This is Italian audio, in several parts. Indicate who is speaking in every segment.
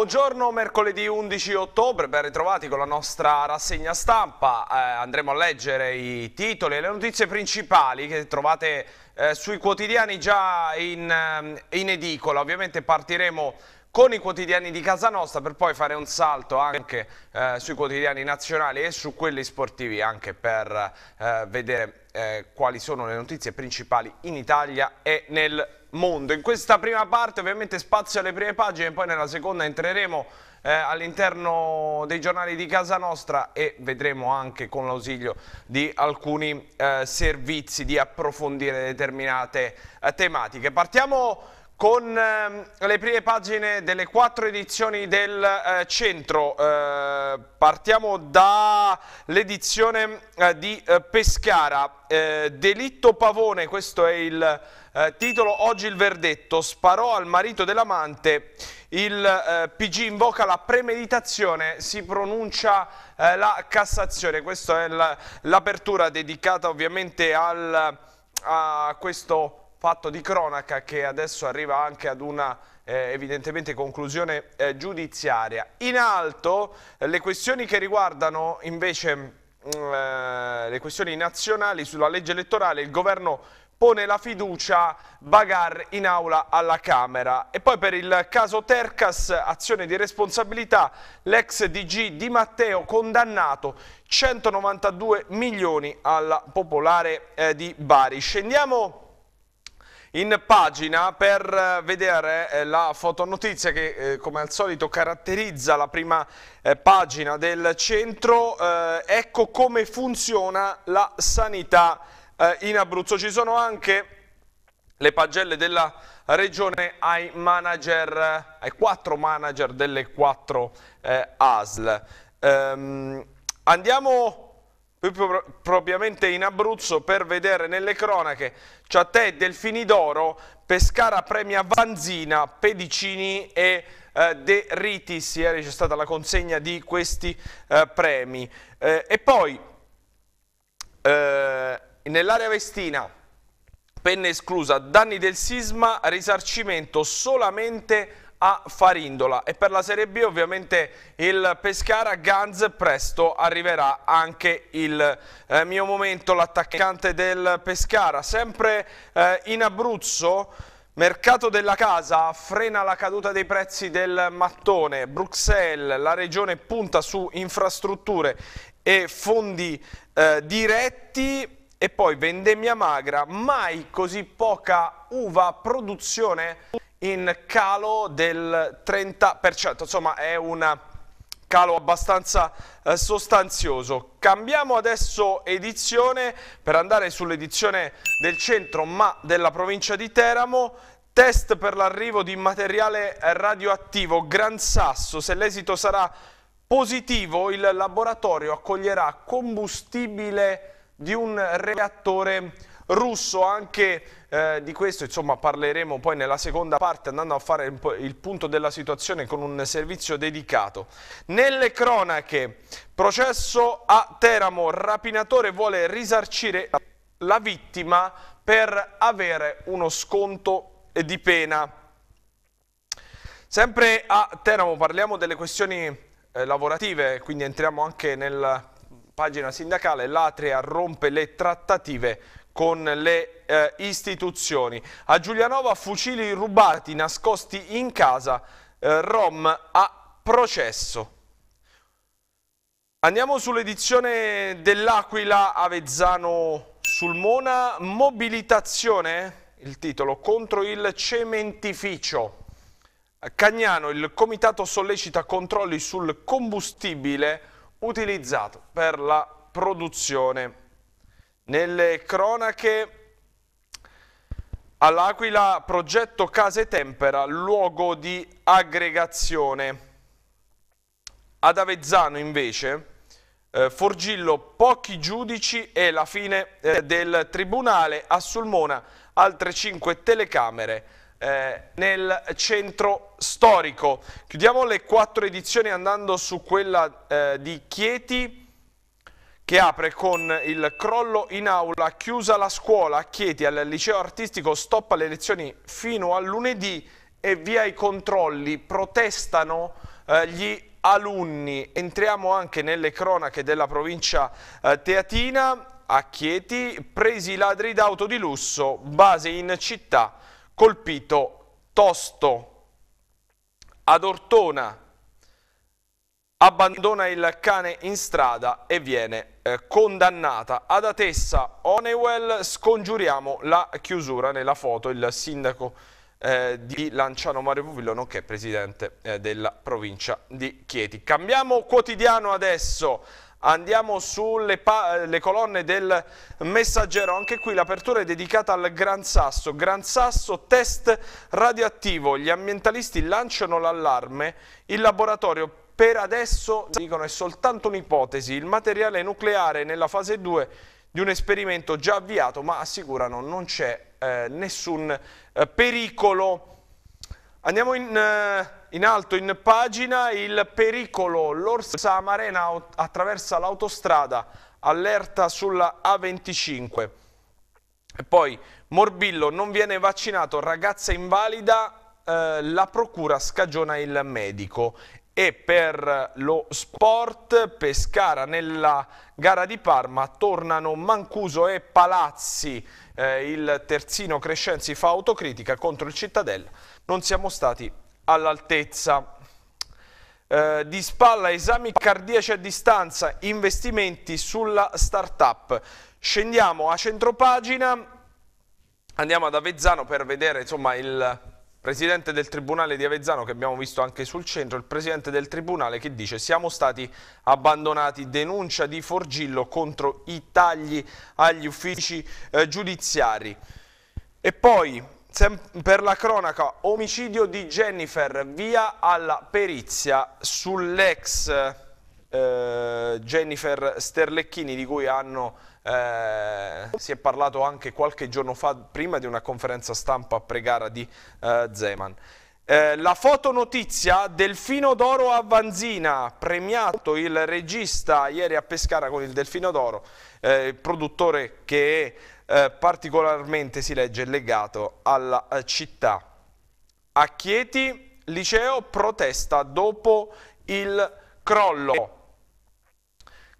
Speaker 1: Buongiorno, mercoledì 11 ottobre, ben ritrovati con la nostra rassegna stampa. Eh, andremo a leggere i titoli e le notizie principali che trovate eh, sui quotidiani già in, ehm, in edicola. Ovviamente partiremo con i quotidiani di casa nostra per poi fare un salto anche eh, sui quotidiani nazionali e su quelli sportivi anche per eh, vedere eh, quali sono le notizie principali in Italia e nel mondo. In questa prima parte ovviamente spazio alle prime pagine, poi nella seconda entreremo eh, all'interno dei giornali di casa nostra e vedremo anche con l'ausilio di alcuni eh, servizi di approfondire determinate eh, tematiche. Partiamo con ehm, le prime pagine delle quattro edizioni del eh, centro. Eh, partiamo dall'edizione eh, di Pescara. delitto Pavone, questo è il eh, titolo Oggi il verdetto, sparò al marito dell'amante, il eh, PG invoca la premeditazione, si pronuncia eh, la Cassazione. Questa è l'apertura dedicata ovviamente al, a questo fatto di cronaca che adesso arriva anche ad una eh, evidentemente conclusione eh, giudiziaria. In alto eh, le questioni che riguardano invece mm, le questioni nazionali sulla legge elettorale, il governo pone la fiducia Bagar in aula alla Camera. E poi per il caso Tercas, azione di responsabilità, l'ex DG Di Matteo condannato 192 milioni alla popolare eh, di Bari. Scendiamo in pagina per eh, vedere eh, la fotonotizia che eh, come al solito caratterizza la prima pagina del centro. Ecco come funziona la sanità eh, in Abruzzo. Ci sono anche le pagelle della regione ai, manager, ai quattro manager delle quattro eh, ASL. Ehm, andiamo più pro propriamente in Abruzzo per vedere nelle cronache Delfini d'Oro, Pescara premia Vanzina, Pedicini e eh, De Ritis. Ieri c'è stata la consegna di questi eh, premi. Eh, e poi eh, nell'area Vestina, penna esclusa, danni del sisma, risarcimento solamente a Farindola e per la Serie B ovviamente il Pescara Ganz presto arriverà anche il eh, mio momento l'attaccante del Pescara sempre eh, in Abruzzo mercato della casa frena la caduta dei prezzi del mattone Bruxelles la regione punta su infrastrutture e fondi eh, diretti e poi vendemmia magra, mai così poca uva produzione in calo del 30%, insomma è un calo abbastanza eh, sostanzioso. Cambiamo adesso edizione per andare sull'edizione del centro ma della provincia di Teramo, test per l'arrivo di materiale radioattivo Gran Sasso, se l'esito sarà positivo il laboratorio accoglierà combustibile di un reattore russo, anche eh, di questo insomma, parleremo poi nella seconda parte andando a fare il punto della situazione con un servizio dedicato. Nelle cronache, processo a Teramo, rapinatore vuole risarcire la vittima per avere uno sconto di pena. Sempre a Teramo parliamo delle questioni eh, lavorative, quindi entriamo anche nel Pagina sindacale, l'Atria rompe le trattative con le eh, istituzioni. A Giulianova fucili rubati, nascosti in casa, eh, Rom a processo. Andiamo sull'edizione dell'Aquila Avezzano Sulmona, mobilitazione, il titolo, contro il cementificio. A Cagnano, il comitato sollecita controlli sul combustibile utilizzato per la produzione. Nelle cronache all'Aquila progetto Case Tempera, luogo di aggregazione. Ad Avezzano invece eh, Forgillo pochi giudici e la fine eh, del tribunale a Sulmona altre cinque telecamere eh, nel centro storico. Chiudiamo le quattro edizioni andando su quella eh, di Chieti che apre con il crollo in aula, chiusa la scuola a Chieti al liceo artistico, stoppa le lezioni fino a lunedì e via i controlli, protestano eh, gli alunni. Entriamo anche nelle cronache della provincia eh, teatina a Chieti, presi i ladri d'auto di lusso, base in città colpito tosto. Ad Ortona abbandona il cane in strada e viene eh, condannata. Ad Atessa, Onewell, scongiuriamo la chiusura. Nella foto il sindaco eh, di Lanciano Mario Pupillo, nonché presidente eh, della provincia di Chieti. Cambiamo quotidiano adesso Andiamo sulle colonne del messaggero, anche qui l'apertura è dedicata al Gran Sasso. Gran Sasso test radioattivo, gli ambientalisti lanciano l'allarme, il laboratorio per adesso dicono è soltanto un'ipotesi, il materiale nucleare nella fase 2 di un esperimento già avviato ma assicurano non c'è eh, nessun eh, pericolo Andiamo in, eh, in, alto, in pagina, il pericolo, l'Orsa Marena attraversa l'autostrada, allerta sulla A25. E poi Morbillo, non viene vaccinato, ragazza invalida, eh, la procura scagiona il medico. E per lo sport, Pescara nella gara di Parma tornano Mancuso e Palazzi eh, il terzino Crescenzi fa autocritica contro il Cittadella, non siamo stati all'altezza. Eh, di spalla, esami cardiaci a distanza, investimenti sulla start-up. Scendiamo a centropagina, andiamo ad Avezzano per vedere insomma, il Presidente del Tribunale di Avezzano che abbiamo visto anche sul centro, il Presidente del Tribunale che dice siamo stati abbandonati, denuncia di Forgillo contro i tagli agli uffici eh, giudiziari. E poi per la cronaca, omicidio di Jennifer, via alla perizia sull'ex eh, Jennifer Sterlecchini di cui hanno eh, si è parlato anche qualche giorno fa, prima di una conferenza stampa a gara di eh, Zeman. Eh, la fotonotizia, Delfino d'Oro a Vanzina, premiato il regista ieri a Pescara con il Delfino d'Oro, eh, produttore che è eh, particolarmente, si legge, legato alla eh, città. A Chieti, liceo protesta dopo il crollo.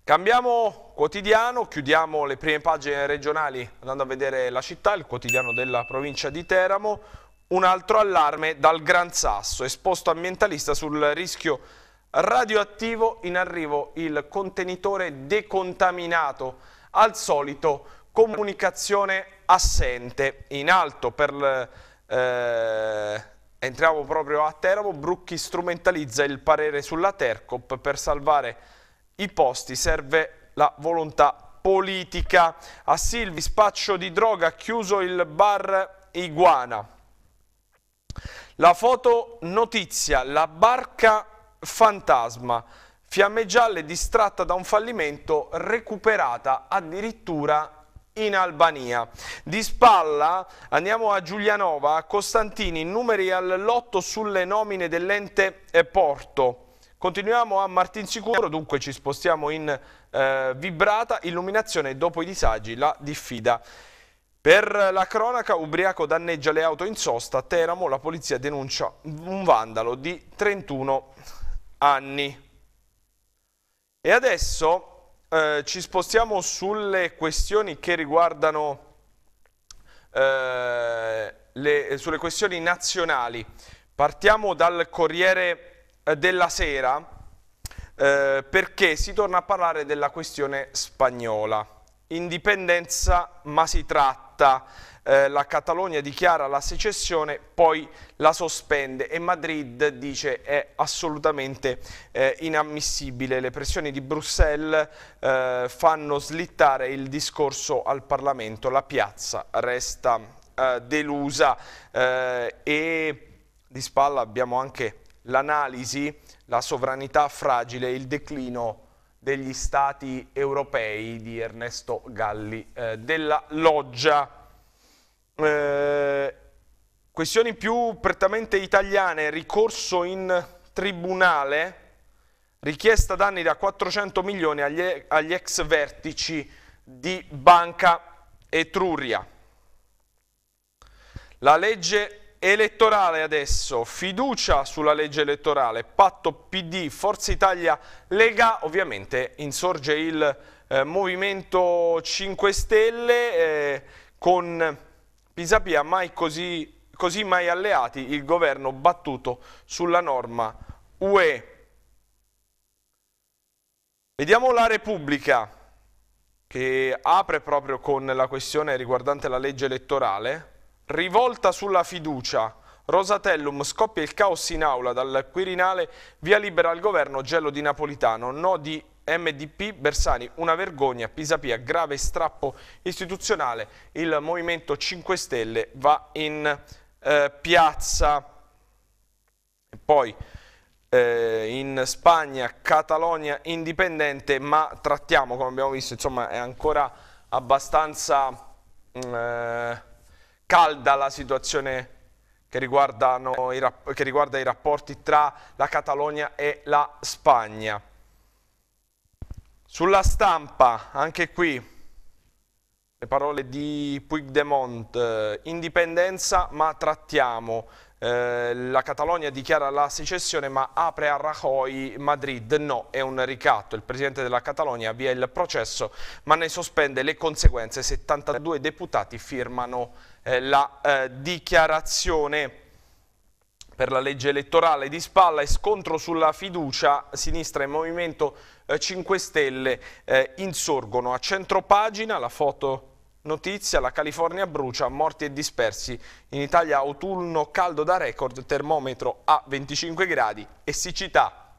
Speaker 1: Cambiamo quotidiano, chiudiamo le prime pagine regionali andando a vedere la città, il quotidiano della provincia di Teramo, un altro allarme dal Gran Sasso, esposto ambientalista sul rischio radioattivo, in arrivo il contenitore decontaminato, al solito comunicazione assente, in alto per... Eh, entriamo proprio a Teramo, Brucchi strumentalizza il parere sulla Tercop per salvare i posti, serve la volontà politica. A Silvi, spaccio di droga, chiuso il bar Iguana. La foto notizia, la barca fantasma. Fiamme gialle distratta da un fallimento, recuperata addirittura in Albania. Di spalla andiamo a Giulianova, Costantini, numeri al lotto sulle nomine dell'ente Porto. Continuiamo a Martinsicuro, dunque ci spostiamo in eh, vibrata, illuminazione dopo i disagi, la diffida. Per la cronaca, ubriaco danneggia le auto in sosta, a Teramo la polizia denuncia un vandalo di 31 anni. E adesso eh, ci spostiamo sulle questioni che riguardano eh, le, sulle questioni nazionali. Partiamo dal Corriere eh, della sera eh, perché si torna a parlare della questione spagnola. Indipendenza ma si tratta, eh, la Catalogna dichiara la secessione, poi la sospende e Madrid dice è assolutamente eh, inammissibile. Le pressioni di Bruxelles eh, fanno slittare il discorso al Parlamento, la piazza resta eh, delusa e di spalla abbiamo anche l'analisi, la sovranità fragile e il declino degli stati europei di Ernesto Galli eh, della Loggia. Eh, questioni più prettamente italiane, ricorso in tribunale, richiesta danni da 400 milioni agli, agli ex vertici di Banca Etruria. La legge elettorale adesso, fiducia sulla legge elettorale, patto PD, Forza Italia, Lega, ovviamente insorge il eh, Movimento 5 Stelle eh, con Pisapia mai così, così mai alleati, il governo battuto sulla norma UE. Vediamo la Repubblica che apre proprio con la questione riguardante la legge elettorale Rivolta sulla fiducia. Rosatellum scoppia il caos in aula dal Quirinale, via libera al governo, gelo di Napolitano, no di MDP, Bersani, una vergogna, Pisapia, grave strappo istituzionale, il Movimento 5 Stelle va in eh, piazza. Poi eh, in Spagna, Catalogna indipendente, ma trattiamo, come abbiamo visto, insomma è ancora abbastanza... Mm, eh, calda la situazione che, i, che riguarda i rapporti tra la Catalogna e la Spagna. Sulla stampa, anche qui, le parole di Puigdemont, eh, indipendenza ma trattiamo, eh, la Catalogna dichiara la secessione ma apre a Rajoy Madrid. No, è un ricatto. Il presidente della Catalogna avvia il processo ma ne sospende le conseguenze. 72 deputati firmano eh, la eh, dichiarazione per la legge elettorale di spalla e scontro sulla fiducia sinistra e movimento 5 eh, Stelle eh, insorgono. A centropagina la foto notizia, la California brucia, morti e dispersi. In Italia autunno caldo da record, termometro a 25 gradi e siccità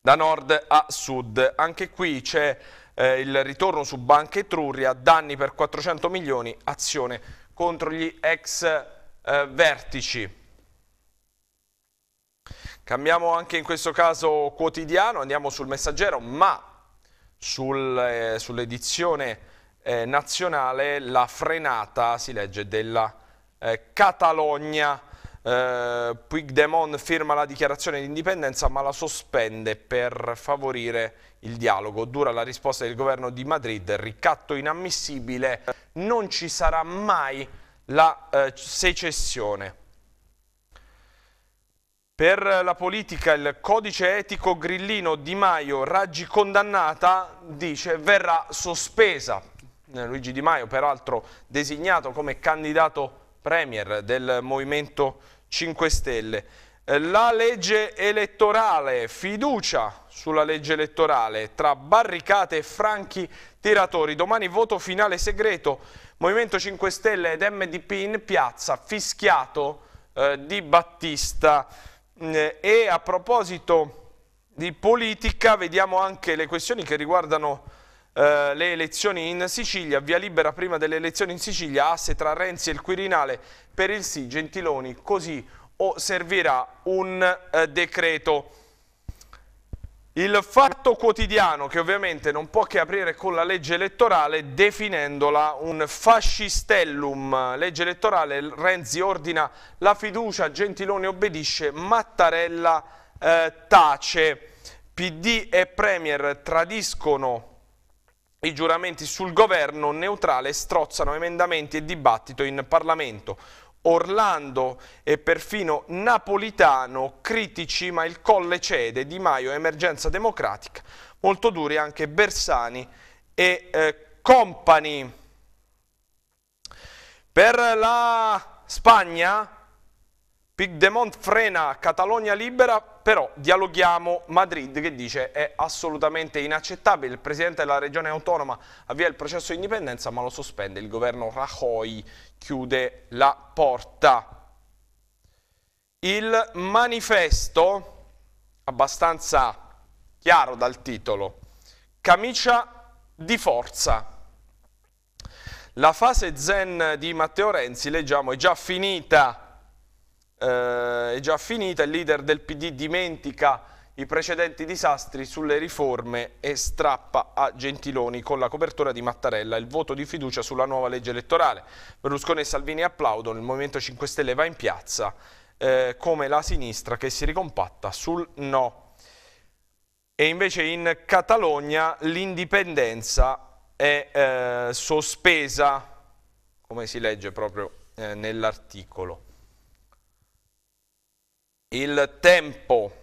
Speaker 1: da nord a sud. Anche qui c'è eh, il ritorno su Banca Etruria, danni per 400 milioni, azione contro gli ex eh, vertici. Cambiamo anche in questo caso quotidiano, andiamo sul messaggero, ma sul, eh, sull'edizione eh, nazionale la frenata, si legge, della eh, Catalogna. Eh, Puigdemont firma la dichiarazione di indipendenza ma la sospende per favorire il dialogo. Dura la risposta del governo di Madrid, ricatto inammissibile, non ci sarà mai la eh, secessione. Per la politica il codice etico grillino Di Maio, Raggi condannata, dice verrà sospesa Luigi Di Maio, peraltro designato come candidato premier del Movimento 5 Stelle. Eh, la legge elettorale, fiducia sulla legge elettorale tra barricate e franchi tiratori. Domani voto finale segreto, Movimento 5 Stelle ed MDP in piazza, fischiato eh, di Battista. Mm, eh, e a proposito di politica vediamo anche le questioni che riguardano eh, le elezioni in Sicilia, via libera prima delle elezioni in Sicilia, asse tra Renzi e il Quirinale per il sì, Gentiloni, così o servirà un eh, decreto. Il fatto quotidiano che ovviamente non può che aprire con la legge elettorale definendola un fascistellum. Legge elettorale, Renzi ordina la fiducia, Gentiloni obbedisce, Mattarella eh, tace. PD e Premier tradiscono i giuramenti sul governo neutrale strozzano emendamenti e dibattito in Parlamento. Orlando e perfino Napolitano, critici ma il colle cede, Di Maio emergenza democratica, molto duri anche Bersani e eh, Company. Per la Spagna, Pigdemont frena Catalogna libera, però dialoghiamo Madrid che dice è assolutamente inaccettabile, il presidente della regione autonoma avvia il processo di indipendenza ma lo sospende, il governo Rajoy chiude la porta. Il manifesto, abbastanza chiaro dal titolo, camicia di forza. La fase zen di Matteo Renzi, leggiamo, è già finita eh, è già finita, il leader del PD dimentica i precedenti disastri sulle riforme e strappa a Gentiloni con la copertura di Mattarella il voto di fiducia sulla nuova legge elettorale. Berlusconi e Salvini applaudono, il Movimento 5 Stelle va in piazza eh, come la sinistra che si ricompatta sul no. E invece in Catalogna l'indipendenza è eh, sospesa, come si legge proprio eh, nell'articolo il tempo.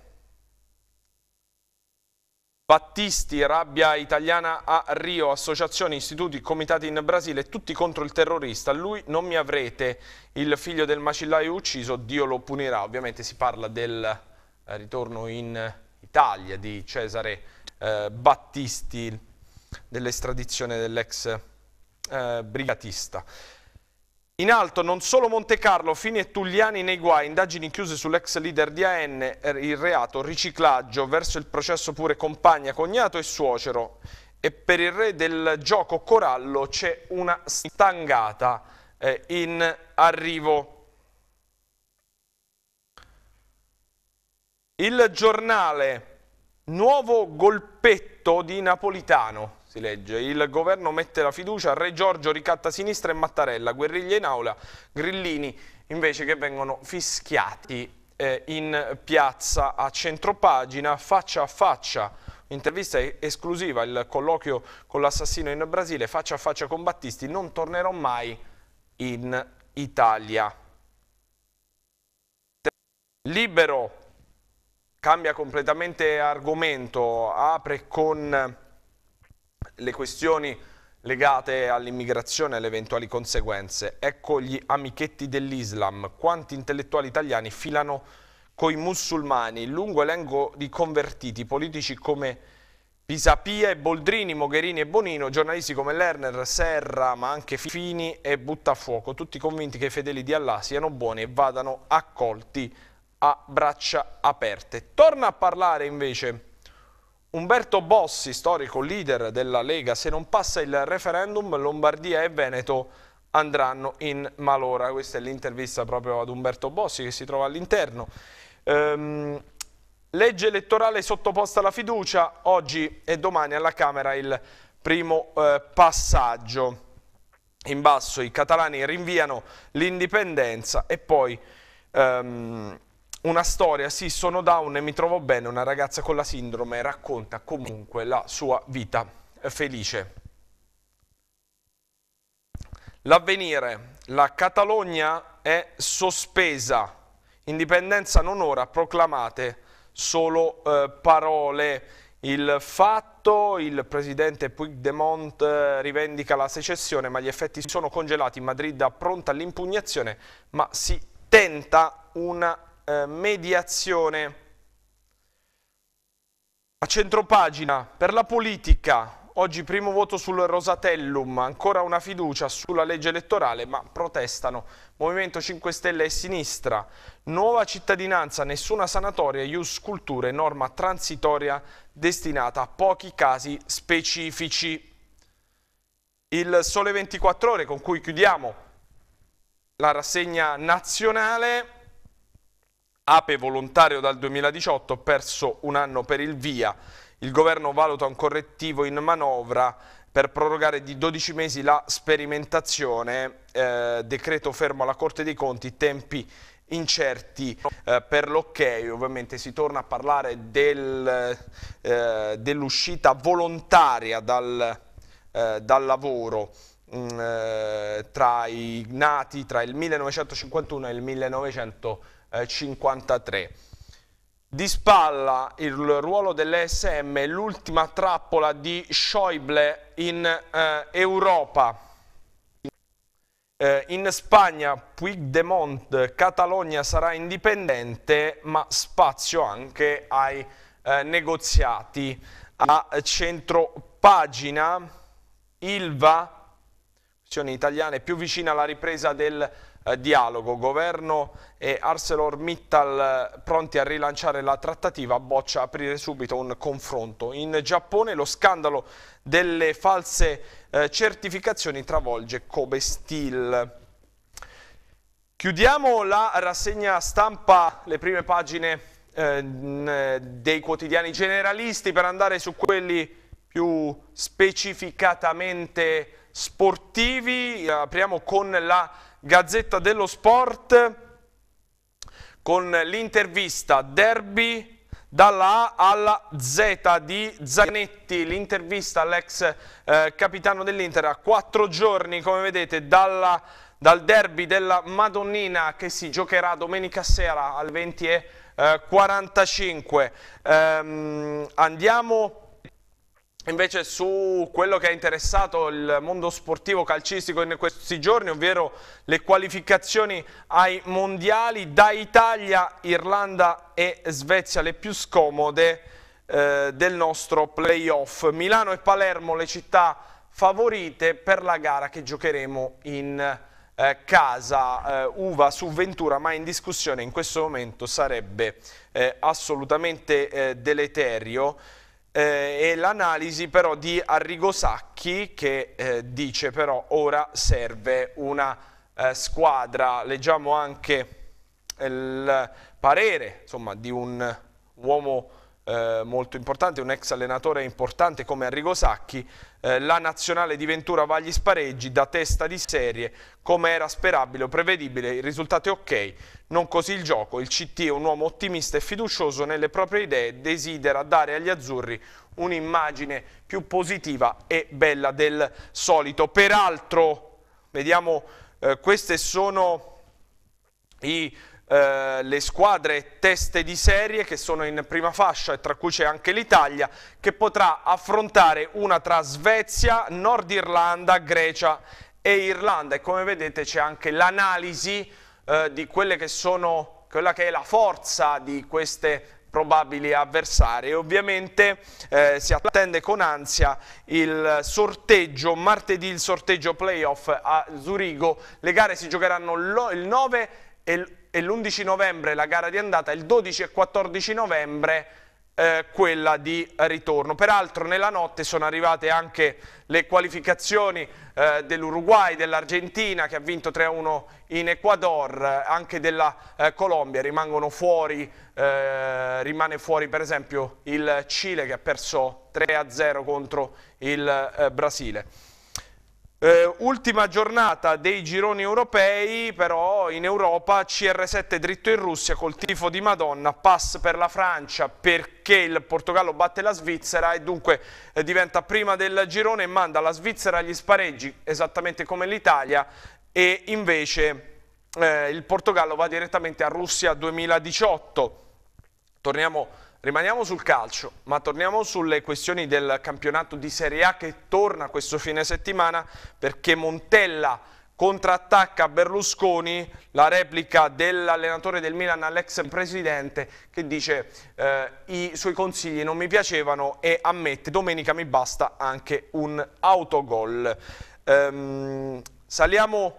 Speaker 1: Battisti, rabbia italiana a Rio, associazioni, istituti, comitati in Brasile, tutti contro il terrorista. Lui non mi avrete, il figlio del macellaio ucciso, Dio lo punirà. Ovviamente si parla del eh, ritorno in Italia di Cesare eh, Battisti, dell'estradizione dell'ex eh, brigatista. In alto non solo Monte Carlo, Fini e Tugliani nei guai, indagini chiuse sull'ex leader di AN, er, il reato riciclaggio, verso il processo pure compagna, cognato e suocero. E per il re del gioco Corallo c'è una stangata eh, in arrivo. Il giornale, nuovo golpetto di Napolitano. Si legge, il governo mette la fiducia, Re Giorgio ricatta sinistra e Mattarella, guerriglia in aula, grillini invece che vengono fischiati eh, in piazza a centropagina, faccia a faccia, intervista esclusiva, il colloquio con l'assassino in Brasile, faccia a faccia con Battisti, non tornerò mai in Italia. Libero, cambia completamente argomento, apre con le questioni legate all'immigrazione e alle eventuali conseguenze. Ecco gli amichetti dell'Islam, quanti intellettuali italiani filano coi musulmani, il lungo elenco di convertiti, politici come Pisapia e Boldrini, Mogherini e Bonino, giornalisti come Lerner, Serra, ma anche Fini e Buttafuoco, tutti convinti che i fedeli di Allah siano buoni e vadano accolti a braccia aperte. Torna a parlare invece Umberto Bossi, storico leader della Lega, se non passa il referendum Lombardia e Veneto andranno in malora. Questa è l'intervista proprio ad Umberto Bossi che si trova all'interno. Ehm, legge elettorale sottoposta alla fiducia, oggi e domani alla Camera il primo eh, passaggio. In basso i catalani rinviano l'indipendenza e poi... Ehm, una storia, sì sono down e mi trovo bene, una ragazza con la sindrome racconta comunque la sua vita eh, felice. L'avvenire, la Catalogna è sospesa, indipendenza non ora, proclamate solo eh, parole. Il fatto, il presidente Puigdemont eh, rivendica la secessione, ma gli effetti sono congelati. Madrid è pronta all'impugnazione, ma si tenta una eh, mediazione. A centropagina, per la politica, oggi primo voto sul Rosatellum, ancora una fiducia sulla legge elettorale, ma protestano Movimento 5 Stelle e Sinistra. Nuova cittadinanza, nessuna sanatoria, ius culture, norma transitoria destinata a pochi casi specifici. Il Sole 24 Ore, con cui chiudiamo la rassegna nazionale Ape volontario dal 2018, perso un anno per il via. Il governo valuta un correttivo in manovra per prorogare di 12 mesi la sperimentazione, eh, decreto fermo alla Corte dei Conti, tempi incerti eh, per l'ok, ovviamente si torna a parlare del, eh, dell'uscita volontaria dal, eh, dal lavoro mh, mm, eh, tra i nati tra il 1951 e il 1950. 53. Eh, di spalla il ruolo dell'ESM, l'ultima trappola di Schäuble in eh, Europa. Eh, in Spagna Puigdemont, Catalogna sarà indipendente, ma spazio anche ai eh, negoziati. A centro pagina, Ilva, questione italiana, è più vicina alla ripresa del eh, dialogo, governo e ArcelorMittal eh, pronti a rilanciare la trattativa, boccia aprire subito un confronto. In Giappone lo scandalo delle false eh, certificazioni travolge Kobe Steel. Chiudiamo la rassegna stampa, le prime pagine eh, dei quotidiani generalisti per andare su quelli più specificatamente sportivi. Apriamo con la Gazzetta dello Sport con l'intervista Derby dalla A alla Z di Zanetti, l'intervista all'ex eh, capitano dell'Inter a quattro giorni, come vedete, dalla, dal derby della Madonnina che si giocherà domenica sera alle 20.45. Eh, ehm, andiamo Invece su quello che ha interessato il mondo sportivo calcistico in questi giorni, ovvero le qualificazioni ai mondiali da Italia, Irlanda e Svezia, le più scomode eh, del nostro playoff. Milano e Palermo le città favorite per la gara che giocheremo in eh, casa. Eh, Uva su Ventura, ma in discussione in questo momento sarebbe eh, assolutamente eh, deleterio eh, e l'analisi però di Arrigo Sacchi che eh, dice però ora serve una eh, squadra. Leggiamo anche il parere insomma, di un uomo eh, molto importante, un ex allenatore importante come Arrigo Sacchi, eh, la nazionale di Ventura va agli spareggi da testa di serie, come era sperabile o prevedibile, il risultato è ok, non così il gioco, il CT è un uomo ottimista e fiducioso nelle proprie idee, desidera dare agli azzurri un'immagine più positiva e bella del solito. Peraltro, vediamo, eh, queste sono i eh, le squadre teste di serie che sono in prima fascia e tra cui c'è anche l'Italia che potrà affrontare una tra Svezia, Nord Irlanda, Grecia e Irlanda e come vedete c'è anche l'analisi eh, di quelle che sono quella che è la forza di queste probabili avversarie. Ovviamente eh, si attende con ansia il sorteggio, martedì il sorteggio playoff a Zurigo. Le gare si giocheranno il 9 e l'11 e l'11 novembre la gara di andata, il 12 e 14 novembre eh, quella di ritorno. Peraltro nella notte sono arrivate anche le qualificazioni eh, dell'Uruguay, dell'Argentina che ha vinto 3-1 in Ecuador, anche della eh, Colombia, rimangono fuori, eh, rimane fuori per esempio il Cile che ha perso 3-0 contro il eh, Brasile. Eh, ultima giornata dei gironi europei, però in Europa CR7 dritto in Russia col tifo di Madonna, pass per la Francia perché il Portogallo batte la Svizzera e dunque eh, diventa prima del girone e manda la Svizzera agli spareggi, esattamente come l'Italia, e invece eh, il Portogallo va direttamente a Russia 2018. Torniamo a Rimaniamo sul calcio, ma torniamo sulle questioni del campionato di Serie A che torna questo fine settimana perché Montella contrattacca Berlusconi, la replica dell'allenatore del Milan all'ex presidente che dice eh, i suoi consigli non mi piacevano e ammette domenica mi basta anche un autogol. Ehm, saliamo,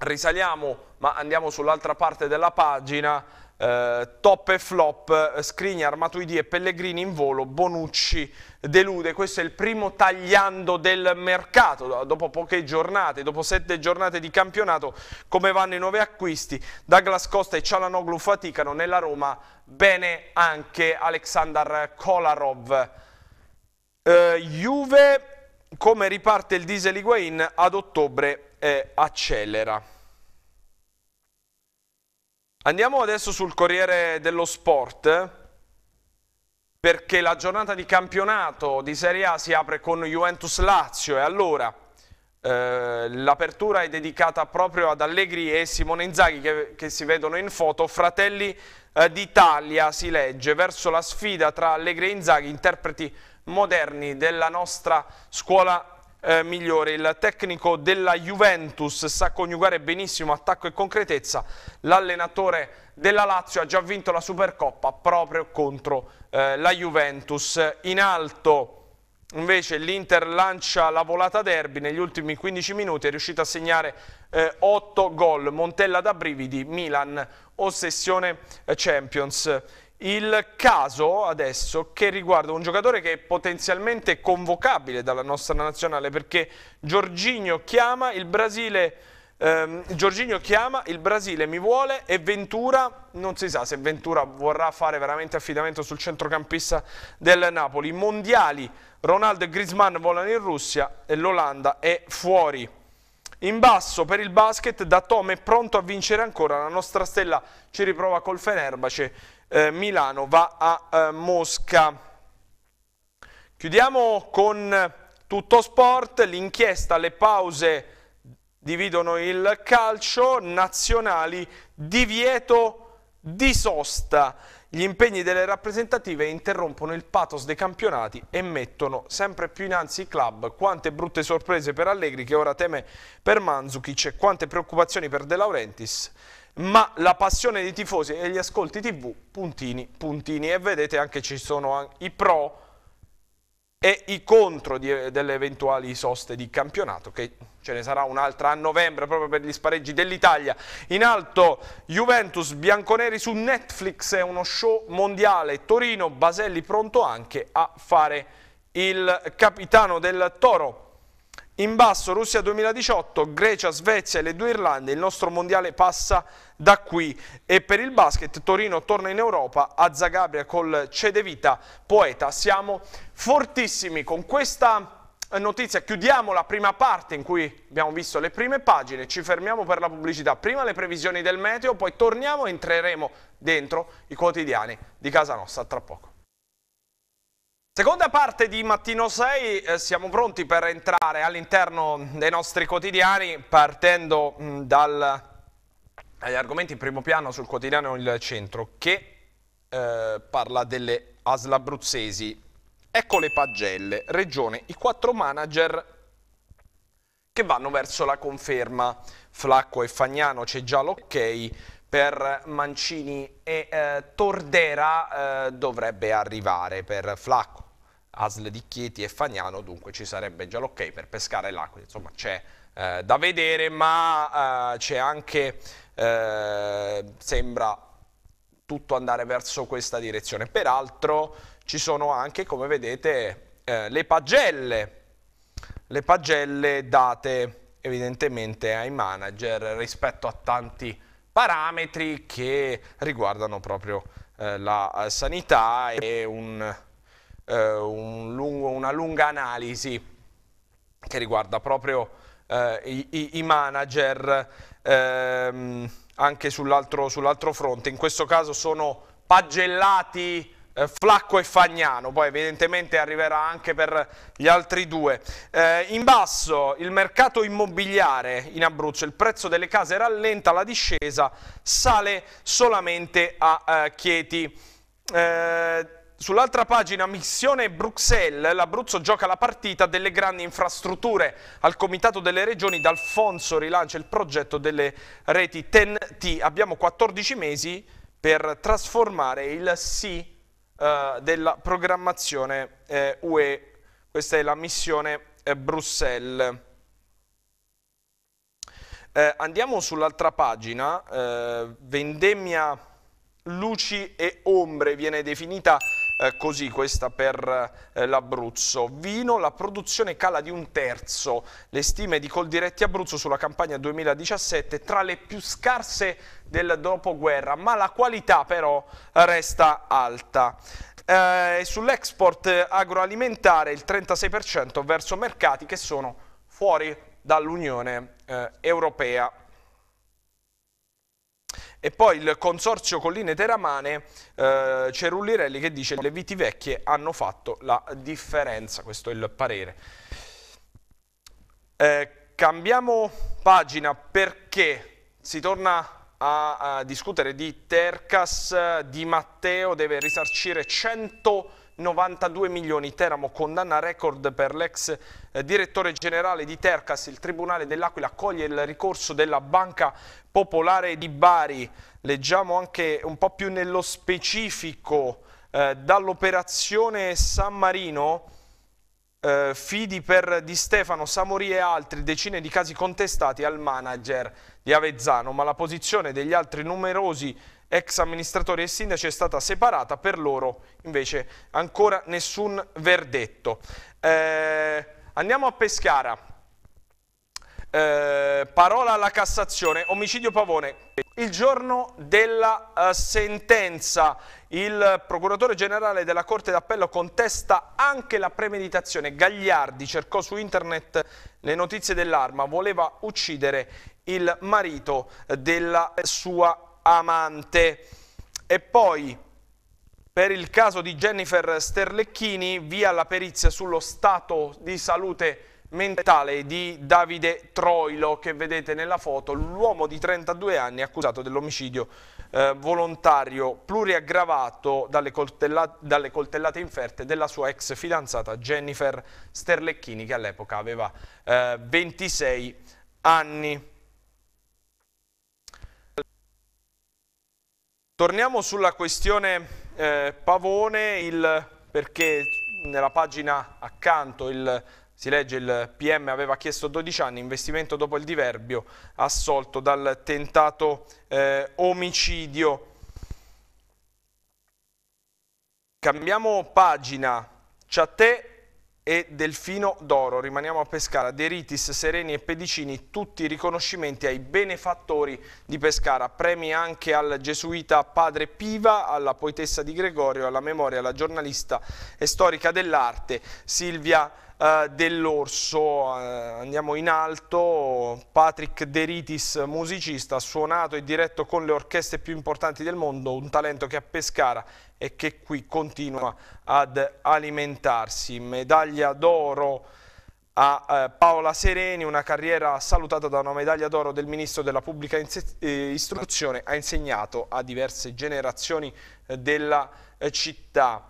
Speaker 1: risaliamo ma andiamo sull'altra parte della pagina eh, top e flop, eh, Scrigna, Armatuidi e Pellegrini in volo, Bonucci delude. Questo è il primo tagliando del mercato, dopo poche giornate, dopo sette giornate di campionato, come vanno i nuovi acquisti. Douglas Costa e Cialanoglu faticano, nella Roma bene anche Alexander Kolarov. Eh, Juve, come riparte il diesel Higuain, ad ottobre eh, accelera. Andiamo adesso sul Corriere dello Sport perché la giornata di campionato di Serie A si apre con Juventus-Lazio e allora eh, l'apertura è dedicata proprio ad Allegri e Simone Inzaghi che, che si vedono in foto, fratelli eh, d'Italia si legge verso la sfida tra Allegri e Inzaghi, interpreti moderni della nostra scuola eh, migliore. Il tecnico della Juventus sa coniugare benissimo attacco e concretezza. L'allenatore della Lazio ha già vinto la Supercoppa proprio contro eh, la Juventus. In alto... Invece l'Inter lancia la volata derby negli ultimi 15 minuti, è riuscito a segnare eh, 8 gol. Montella da brividi, Milan, ossessione eh, Champions. Il caso adesso che riguarda un giocatore che è potenzialmente convocabile dalla nostra nazionale perché Giorginio chiama il Brasile, ehm, Giorginio chiama il Brasile mi vuole e Ventura, non si sa se Ventura vorrà fare veramente affidamento sul centrocampista del Napoli. I mondiali, Ronaldo e Griezmann volano in Russia e l'Olanda è fuori. In basso per il basket, da Tom è pronto a vincere ancora, la nostra stella ci riprova col Fenerbace eh, Milano va a eh, Mosca. Chiudiamo con tutto sport, l'inchiesta, le pause dividono il calcio, nazionali, divieto di sosta. Gli impegni delle rappresentative interrompono il pathos dei campionati e mettono sempre più innanzi i club. Quante brutte sorprese per Allegri che ora teme per Manzukic e quante preoccupazioni per De Laurentiis ma la passione dei tifosi e gli ascolti tv, puntini, puntini. E vedete anche ci sono i pro e i contro di, delle eventuali soste di campionato, che ce ne sarà un'altra a novembre proprio per gli spareggi dell'Italia. In alto Juventus Bianconeri su Netflix, è uno show mondiale. Torino, Baselli pronto anche a fare il capitano del Toro. In basso Russia 2018, Grecia, Svezia e le due Irlande, il nostro mondiale passa da qui e per il basket Torino torna in Europa a Zagabria col Cedevita Poeta. Siamo fortissimi con questa eh, notizia, chiudiamo la prima parte in cui abbiamo visto le prime pagine, ci fermiamo per la pubblicità, prima le previsioni del meteo, poi torniamo e entreremo dentro i quotidiani di casa nostra, tra poco. Seconda parte di Mattino 6, eh, siamo pronti per entrare all'interno dei nostri quotidiani partendo mh, mm, dal, dagli argomenti in primo piano sul quotidiano Il Centro che eh, parla delle ASL abruzzesi. Ecco le pagelle, regione, i quattro manager che vanno verso la conferma. Flacco e Fagnano c'è già l'ok per Mancini e eh, Tordera eh, dovrebbe arrivare per Flacco. ASL di Chieti e Fagnano, dunque ci sarebbe già l'ok per pescare l'acqua, insomma c'è eh, da vedere, ma eh, c'è anche, eh, sembra tutto andare verso questa direzione. Peraltro ci sono anche, come vedete, eh, le pagelle, le pagelle date evidentemente ai manager rispetto a tanti parametri che riguardano proprio eh, la sanità e un eh, un lungo, una lunga analisi che riguarda proprio eh, i, i, manager ehm, anche sull'altro sull fronte. In questo caso sono pagellati eh, Flacco e Fagnano, poi evidentemente arriverà anche per gli altri due. Eh, in basso il mercato immobiliare in Abruzzo, il prezzo delle case rallenta la discesa, sale solamente a eh, Chieti. Eh, Sull'altra pagina, missione Bruxelles, l'Abruzzo gioca la partita delle grandi infrastrutture. Al Comitato delle Regioni D'Alfonso rilancia il progetto delle reti TEN-T. Abbiamo 14 mesi per trasformare il sì eh, della programmazione eh, UE. Questa è la missione eh, Bruxelles. Eh, andiamo sull'altra pagina, eh, vendemmia luci e ombre viene definita eh, così questa per eh, l'Abruzzo. Vino, la produzione cala di un terzo, le stime di Coldiretti Abruzzo sulla campagna 2017 tra le più scarse del dopoguerra, ma la qualità però resta alta. Eh, Sull'export agroalimentare il 36% verso mercati che sono fuori dall'Unione eh, Europea. E poi il consorzio Colline Teramane, eh, c'è che dice le viti vecchie hanno fatto la differenza, questo è il parere. Eh, cambiamo pagina perché si torna a, a, discutere di Tercas, Di Matteo deve risarcire 192 milioni, Teramo condanna record per l'ex eh, direttore generale di Tercas, il Tribunale dell'Aquila accoglie il ricorso della Banca popolare di Bari, leggiamo anche un po' più nello specifico eh, dall'operazione San Marino, eh, fidi per Di Stefano, Samori e altri, decine di casi contestati al manager di Avezzano, ma la posizione degli altri numerosi ex amministratori e sindaci è stata separata, per loro invece ancora nessun verdetto. Eh, andiamo a Pescara, eh, parola alla Cassazione, omicidio Pavone. Il giorno della uh, sentenza il procuratore generale della Corte d'Appello contesta anche la premeditazione. Gagliardi cercò su internet le notizie dell'arma, voleva uccidere il marito eh, della sua amante. E poi per il caso di Jennifer Sterlecchini via la perizia sullo stato di salute mentale di Davide Troilo che vedete nella foto, l'uomo di 32 anni accusato dell'omicidio eh, volontario pluriaggravato dalle, coltella dalle, coltellate inferte della sua ex fidanzata Jennifer Sterlecchini che all'epoca aveva eh, 26 anni. Torniamo sulla questione eh, Pavone, il, perché nella pagina accanto il si legge il PM aveva chiesto 12 anni, investimento dopo il diverbio, assolto dal tentato eh, omicidio. Cambiamo pagina, Chatè e Delfino d'Oro, rimaniamo a Pescara, Deritis, Sereni e Pedicini, tutti i riconoscimenti ai benefattori di Pescara, premi anche al gesuita padre Piva, alla poetessa di Gregorio, alla memoria, alla giornalista e storica dell'arte Silvia eh, dell'Orso. Eh, andiamo in alto, Patrick Deritis, musicista, suonato e diretto con le orchestre più importanti del mondo, un talento che a Pescara e che qui continua ad alimentarsi. Medaglia d'oro a eh, Paola Sereni, una carriera salutata da una medaglia d'oro del Ministro della Pubblica eh, Istruzione, ha insegnato a diverse generazioni della città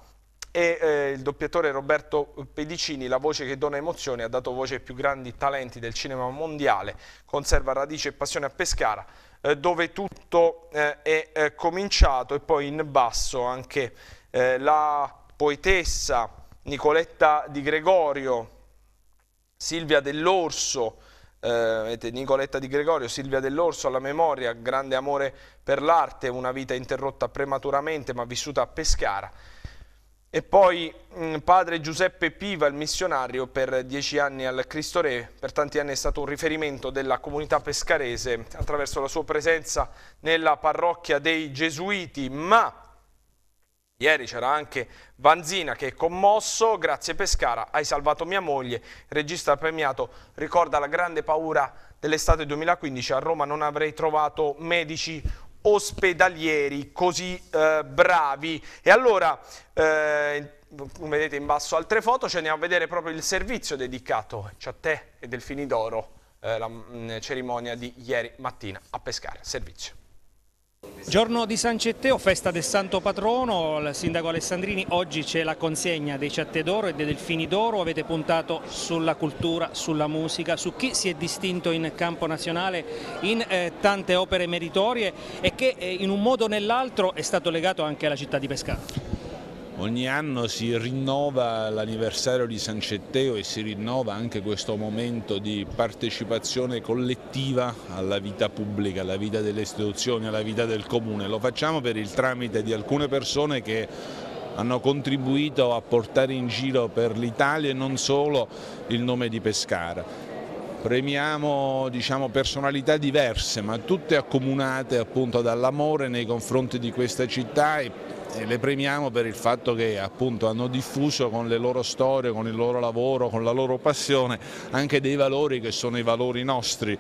Speaker 1: e eh, il doppiatore Roberto Pedicini, la voce che dona emozioni, ha dato voce ai più grandi talenti del cinema mondiale, conserva radice e passione a Pescara, eh, dove tutto eh, è eh, cominciato e poi in basso anche eh, la poetessa Nicoletta Di Gregorio, Silvia Dell'Orso, eh, Nicoletta Di Gregorio, Silvia Dell'Orso alla memoria, grande amore per l'arte, una vita interrotta prematuramente ma vissuta a Pescara. E poi mh, mm, padre Giuseppe Piva, il missionario, per dieci anni al Cristo Re, per tanti anni è stato un riferimento della comunità pescarese attraverso la sua presenza nella parrocchia dei Gesuiti, ma Ieri c'era anche Vanzina che è commosso, grazie Pescara, hai salvato mia moglie, regista premiato, ricorda la grande paura dell'estate 2015, a Roma non avrei trovato medici ospedalieri così eh, bravi. E allora, eh, vedete in basso altre foto, ci andiamo a vedere proprio il servizio dedicato a te e Delfini d'Oro, eh, la mh, mm, cerimonia di ieri mattina a Pescara. Servizio. Giorno di San Cetteo, festa del Santo Patrono, il sindaco Alessandrini oggi c'è la consegna dei Ciatte d'Oro e dei Delfini d'Oro, avete puntato sulla cultura, sulla musica, su chi si è distinto in campo nazionale in eh, tante opere meritorie e che eh, in un modo o nell'altro è stato legato anche alla città di Pescara. Ogni anno si rinnova l'anniversario di San Cetteo e si rinnova anche questo momento di partecipazione collettiva alla vita pubblica, alla vita delle istituzioni, alla vita del comune. Lo facciamo per il tramite di alcune persone che hanno contribuito a portare in giro per l'Italia e non solo il nome di Pescara premiamo diciamo, personalità diverse ma tutte accomunate dall'amore nei confronti di questa città e e le premiamo per il fatto che appunto hanno diffuso con le loro storie, con il loro lavoro, con la loro passione anche dei valori che sono i valori nostri.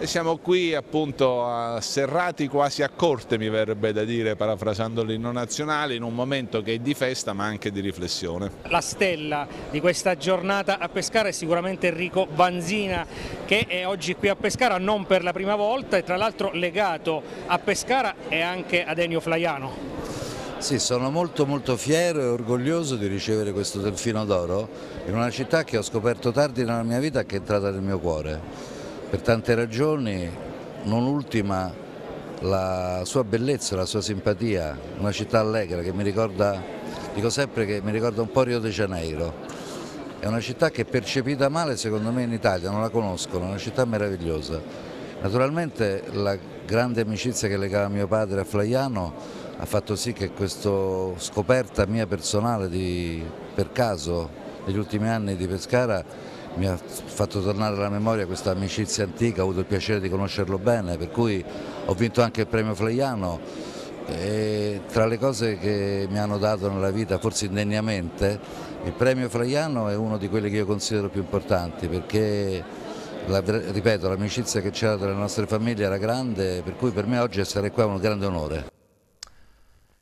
Speaker 1: E siamo qui appunto a serrati quasi a corte mi verrebbe da dire parafrasando l'inno nazionale in un momento che è di festa ma anche di riflessione. La stella di questa giornata a Pescara è sicuramente Enrico Vanzina che è oggi qui a Pescara non per la prima volta e tra l'altro legato a Pescara e anche ad Enio Flaiano.
Speaker 2: Sì, sono molto molto fiero e orgoglioso di ricevere questo Delfino d'Oro in una città che ho scoperto tardi nella mia vita e che è entrata nel mio cuore. Per tante ragioni, non ultima la sua bellezza, la sua simpatia, una città allegra che mi ricorda, dico sempre che mi ricorda un po' Rio de Janeiro. È una città che è percepita male secondo me in Italia, non la conoscono, è una città meravigliosa. Naturalmente la grande amicizia che legava mio padre a Flaiano ha fatto sì che questa scoperta mia personale di, per caso negli ultimi anni di Pescara mi ha fatto tornare alla memoria questa amicizia antica, ho avuto il piacere di conoscerlo bene, per cui ho vinto anche il premio Flaiano e tra le cose che mi hanno dato nella vita, forse indegnamente, il premio Flaiano è uno di quelli che io considero più importanti perché, la, ripeto, l'amicizia che c'era tra le nostre famiglie era grande, per cui per me oggi essere qua è un grande onore.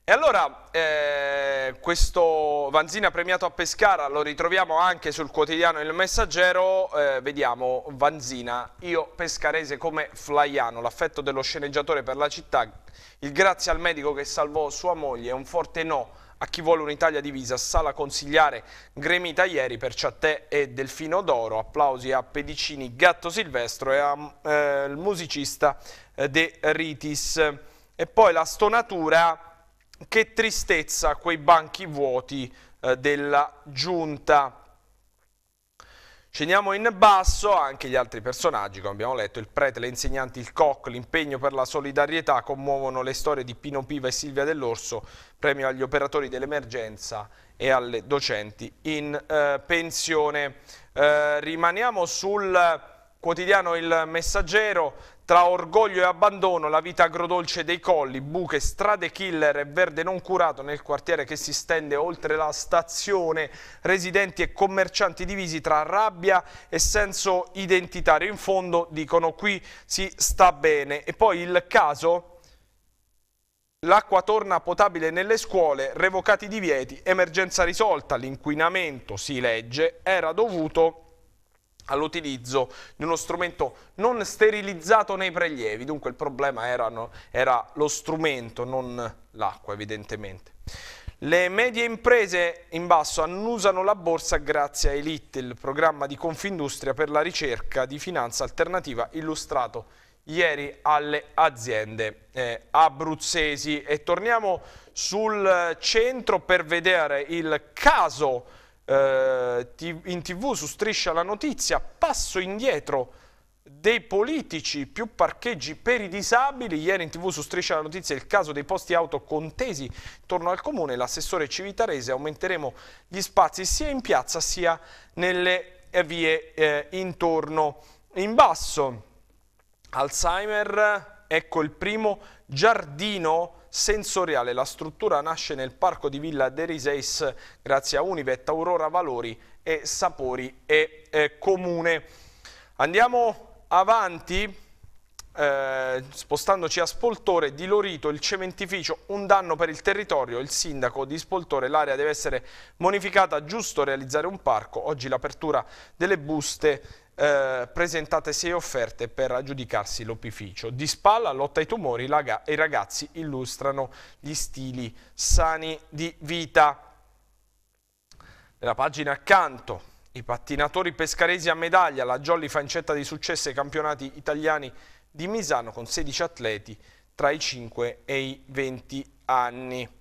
Speaker 1: E allora eh, questo Vanzina premiato a Pescara lo ritroviamo anche sul quotidiano Il Messaggero, eh, vediamo Vanzina, io pescarese come Flaiano, l'affetto dello sceneggiatore per la città, il grazie al medico che salvò sua moglie, un forte no a chi vuole un'Italia divisa, sala consigliare gremita ieri per Ciattè e Delfino d'Oro, applausi a Pedicini, Gatto Silvestro e al eh, musicista eh, De Ritis. E poi la stonatura che tristezza quei banchi vuoti eh, della giunta. Scendiamo in basso, anche gli altri personaggi, come abbiamo letto, il prete, le insegnanti, il COC, l'impegno per la solidarietà commuovono le storie di Pino Piva e Silvia Dell'Orso, premio agli operatori dell'emergenza e alle docenti in eh, pensione. Eh, rimaniamo sul quotidiano Il Messaggero, tra orgoglio e abbandono, la vita agrodolce dei colli, buche, strade killer e verde non curato nel quartiere che si stende oltre la stazione, residenti e commercianti divisi tra rabbia e senso identitario. In fondo dicono qui si sta bene. E poi il caso... L'acqua torna potabile nelle scuole, revocati divieti, emergenza risolta, l'inquinamento, si legge, era dovuto all'utilizzo di uno strumento non sterilizzato nei prelievi, dunque il problema erano, era lo strumento, non l'acqua evidentemente. Le medie imprese in basso annusano la borsa grazie a Elite, il programma di Confindustria per la ricerca di finanza alternativa illustrato ieri alle aziende eh, abruzzesi. E torniamo sul centro per vedere il caso eh, in tv su Striscia la Notizia, passo indietro dei politici, più parcheggi per i disabili, ieri in tv su Striscia la Notizia il caso dei posti auto contesi intorno al comune, l'assessore Civitarese aumenteremo gli spazi sia in piazza sia nelle vie eh, intorno in basso. Alzheimer, ecco il primo giardino sensoriale. La struttura nasce nel parco di Villa De Riseis grazie a Univet, Aurora Valori e Sapori e eh, Comune. Andiamo avanti. Eh, spostandoci a Spoltore, di Lorito, il cementificio, un danno per il territorio, il sindaco di Spoltore, l'area deve essere bonificata, giusto realizzare un parco, oggi l'apertura delle buste eh, presentate sei offerte per aggiudicarsi l'opificio. Di spalla, lotta ai tumori, laga, i ragazzi illustrano gli stili sani di vita. Nella pagina accanto, i pattinatori pescaresi a medaglia, la Jolly fa di successo ai campionati italiani di Misano con 16 atleti tra i 5 e i 20 anni.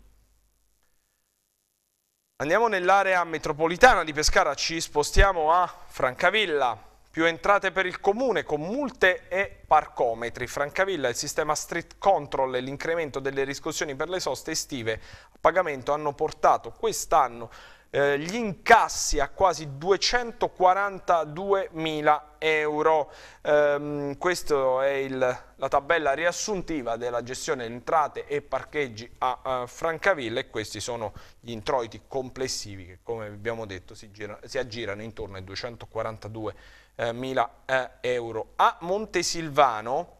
Speaker 1: Andiamo nell'area metropolitana di Pescara, ci spostiamo a Francavilla. Più entrate per il comune con multe e parcometri. Francavilla, il sistema street control e l'incremento delle riscossioni per le soste estive a pagamento hanno portato quest'anno eh, gli incassi a quasi 242 mila euro. Ehm, questa è il, la tabella riassuntiva della gestione entrate e parcheggi a eh, Francavilla e questi sono gli introiti complessivi che come abbiamo detto si, gira, si aggirano intorno ai 242 mila euro eh, euro. A Montesilvano,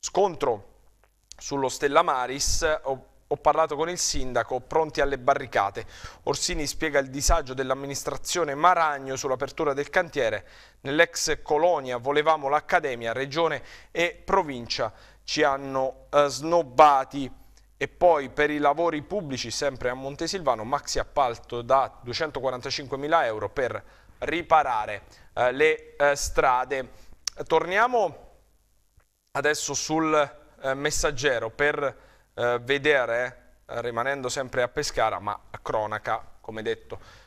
Speaker 1: scontro sullo Stella Maris, ho, ho parlato con il sindaco, pronti alle barricate. Orsini spiega il disagio dell'amministrazione Maragno sull'apertura del cantiere. Nell'ex colonia volevamo l'accademia, regione e provincia ci hanno eh, snobbati. E poi per i lavori pubblici, sempre a Montesilvano, maxi appalto da 245.000 euro per riparare eh, le eh, strade. Torniamo adesso sul eh, messaggero per eh, vedere, eh, rimanendo sempre a Pescara, ma a cronaca, come detto,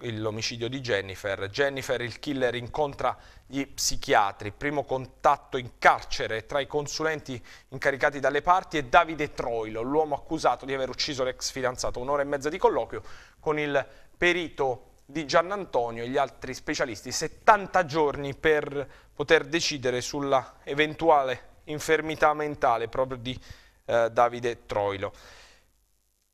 Speaker 1: l'omicidio di Jennifer. Jennifer, il killer, incontra gli psichiatri. Primo contatto in carcere tra i consulenti incaricati dalle parti e Davide Troilo, l'uomo accusato di aver ucciso l'ex fidanzato. Un'ora e mezza di colloquio con il perito di Giannantonio e gli altri specialisti, 70 giorni per poter decidere sulla eventuale infermità mentale proprio di eh, Davide Troilo.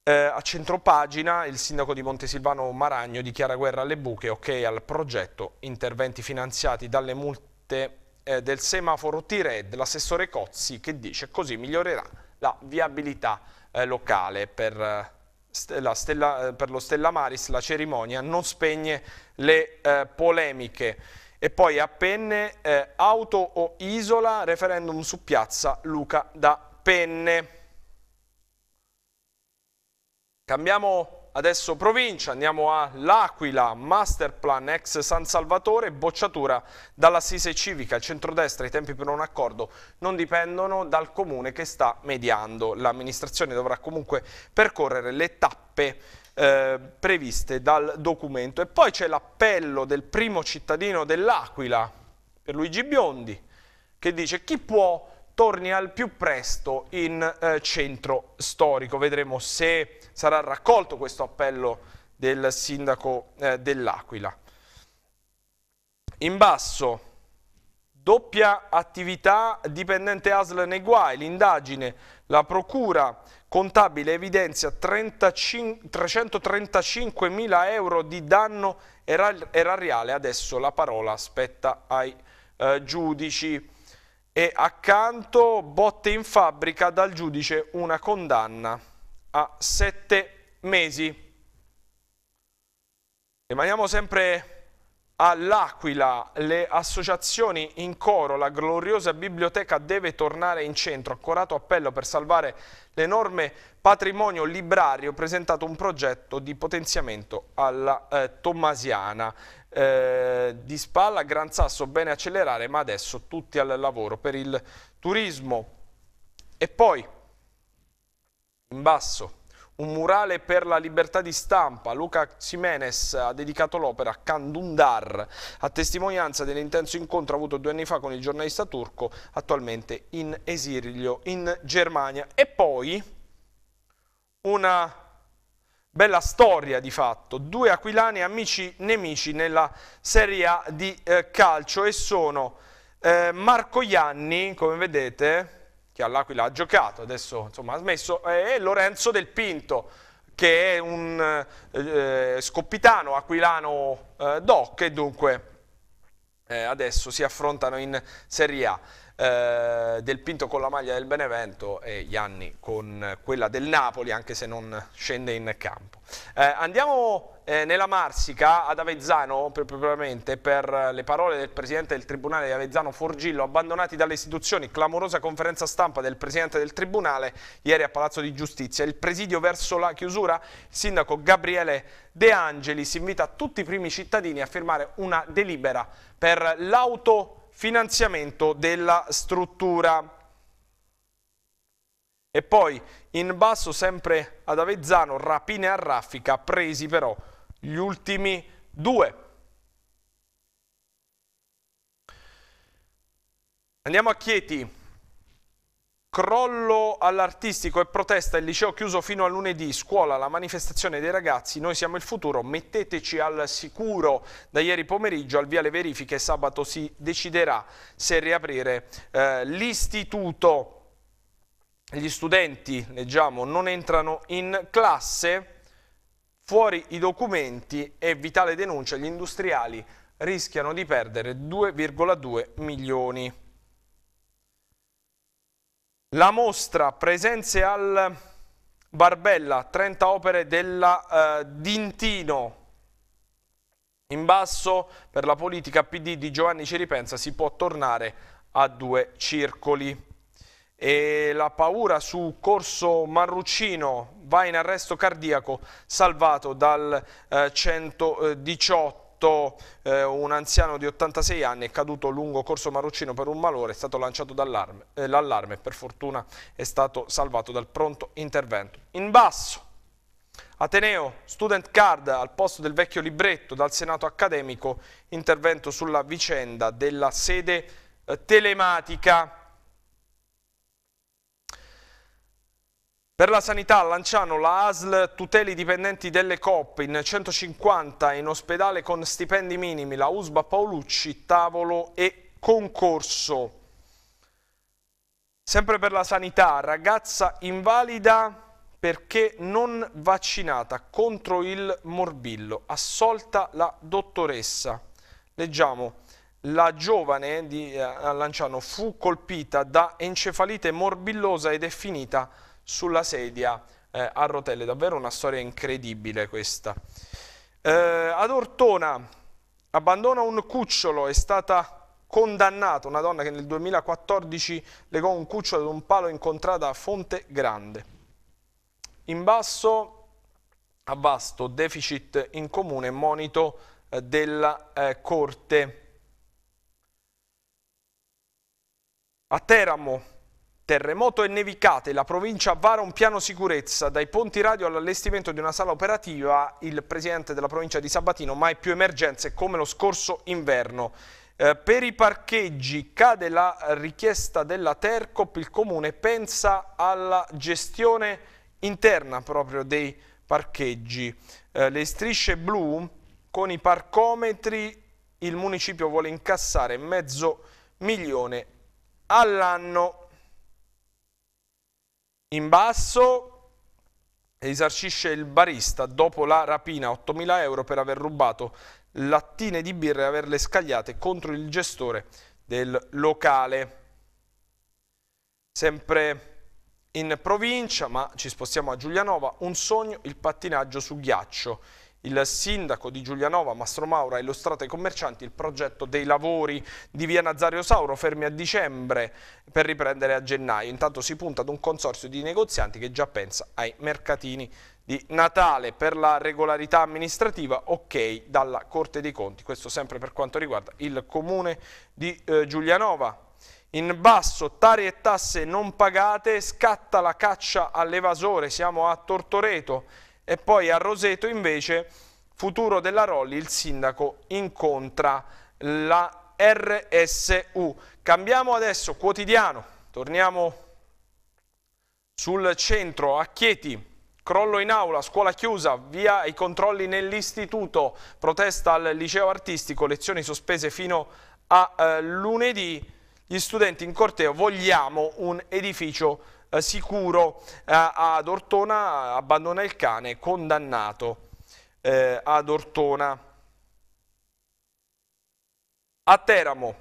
Speaker 1: Eh, a centropagina il sindaco di Montesilvano Maragno dichiara guerra alle buche, ok al progetto, interventi finanziati dalle multe eh, del semaforo T-Red, l'assessore Cozzi che dice così migliorerà la viabilità eh, locale per eh, Stella, Stella, eh, per lo Stella Maris la cerimonia non spegne le eh, polemiche. E poi a penne, eh, auto o isola, referendum su piazza Luca da Penne. Cambiamo Adesso provincia, andiamo all'Aquila, L'Aquila, masterplan ex San Salvatore, bocciatura dall'assise civica. Il centrodestra i tempi per un accordo non dipendono dal comune che sta mediando. L'amministrazione dovrà comunque percorrere le tappe eh, previste dal documento. E poi c'è l'appello del primo cittadino dell'Aquila, Luigi Biondi, che dice chi può torni al più presto in eh, centro storico. Vedremo se sarà raccolto questo appello del sindaco eh, dell'Aquila. In basso, doppia attività dipendente ASL nei guai, l'indagine, la procura contabile evidenzia 335.000 euro di danno erariale, adesso la parola spetta ai eh, giudici e accanto botte in fabbrica dal giudice una condanna a sette mesi. Rimaniamo sempre all'Aquila, le associazioni in coro, la gloriosa biblioteca deve tornare in centro, accorato appello per salvare l'enorme patrimonio librario, presentato un progetto di potenziamento alla eh, Tommasiana. Eh, di spalla, Gran Sasso bene accelerare, ma adesso tutti al lavoro per il turismo. E poi, in basso, un murale per la libertà di stampa. Luca Ximenes ha dedicato l'opera a Kandundar, a testimonianza dell'intenso incontro avuto due anni fa con il giornalista turco, attualmente in esilio in Germania. E poi una bella storia di fatto, due aquilani amici nemici nella Serie A di eh, calcio e sono eh, Marco Ianni, come vedete, che all'Aquila ha giocato, adesso insomma, ha smesso, e Lorenzo Del Pinto, che è un eh, eh scoppitano aquilano eh, doc e dunque eh, adesso si affrontano in Serie A. Eh, del Pinto con la maglia del Benevento e Ianni con quella del Napoli, anche se non scende in campo. Eh, andiamo eh, nella Marsica ad Avezzano propriamente per le parole del presidente del tribunale di Avezzano Forgillo abbandonati dalle istituzioni, clamorosa conferenza stampa del presidente del tribunale ieri a Palazzo di Giustizia, il presidio verso la chiusura, il sindaco Gabriele De Angeli si invita tutti i primi cittadini a firmare una delibera per l'auto finanziamento della struttura. E poi in basso sempre ad Avezzano rapine a raffica, presi però gli ultimi due. Andiamo a Chieti, Crollo all'artistico e protesta il liceo chiuso fino a lunedì, scuola, la manifestazione dei ragazzi, noi siamo il futuro, metteteci al sicuro da ieri pomeriggio al via le verifiche, sabato si deciderà se riaprire eh, l'istituto. Gli studenti, leggiamo, non entrano in classe, fuori i documenti e vitale denuncia, gli industriali rischiano di perdere 2,2 milioni. La mostra presenze al Barbella, 30 opere della eh, Dintino. In basso per la politica PD di Giovanni Ceripenza si può tornare a due circoli. E la paura su Corso Marruccino va in arresto cardiaco salvato dal eh, 118 8 eh, un anziano di 86 anni è caduto lungo Corso Maruccino per un malore, è stato lanciato dall'allarme, eh, e per fortuna è stato salvato dal pronto intervento. In basso, Ateneo, student card al posto del vecchio libretto dal Senato accademico, intervento sulla vicenda della sede eh, telematica. Per la sanità a Lanciano la ASL tuteli i dipendenti delle COP in 150 in ospedale con stipendi minimi, la USBA Paolucci, tavolo e concorso. Sempre per la sanità, ragazza invalida perché non vaccinata contro il morbillo, assolta la dottoressa. Leggiamo. La giovane di eh, Lanciano fu colpita da encefalite morbillosa ed è finita sulla sedia eh, a rotelle. Davvero una storia incredibile questa. Eh, ad Ortona abbandona un cucciolo, è stata condannata una donna che nel 2014 legò un cucciolo ad un palo incontrata a Fonte Grande. In basso a vasto deficit in comune, monito eh, della eh, Corte. A Teramo Terremoto e nevicate, la provincia vara un piano sicurezza, dai ponti radio all'allestimento di una sala operativa, il presidente della provincia di Sabatino, mai più emergenze come lo scorso inverno. Eh, per i parcheggi cade la richiesta della Tercop, il comune pensa alla gestione interna proprio dei parcheggi. Eh, le strisce blu con i parcometri il municipio vuole incassare mezzo milione all'anno in basso risarcisce il barista dopo la rapina 8.000 euro per aver rubato lattine di birra e averle scagliate contro il gestore del locale. Sempre in provincia, ma ci spostiamo a Giulianova, un sogno il pattinaggio su ghiaccio il sindaco di Giulianova, Mastro Maura, ha illustrato ai commercianti il progetto dei lavori di via Nazario Sauro, fermi a dicembre per riprendere a gennaio. Intanto si punta ad un consorzio di negozianti che già pensa ai mercatini di Natale per la regolarità amministrativa, ok dalla Corte dei Conti. Questo sempre per quanto riguarda il comune di eh, Giulianova. In basso, tari e tasse non pagate, scatta la caccia all'evasore, siamo a Tortoreto. E poi a Roseto invece, futuro della Rolli, il sindaco incontra la RSU. Cambiamo adesso quotidiano, torniamo sul centro, a Chieti. Crollo in aula, scuola chiusa, via i controlli nell'istituto, protesta al liceo artistico, lezioni sospese fino a eh, lunedì. Gli studenti in corteo vogliamo un edificio eh, sicuro eh, ad Ortona, abbandona il cane, condannato eh, ad Ortona. A Teramo,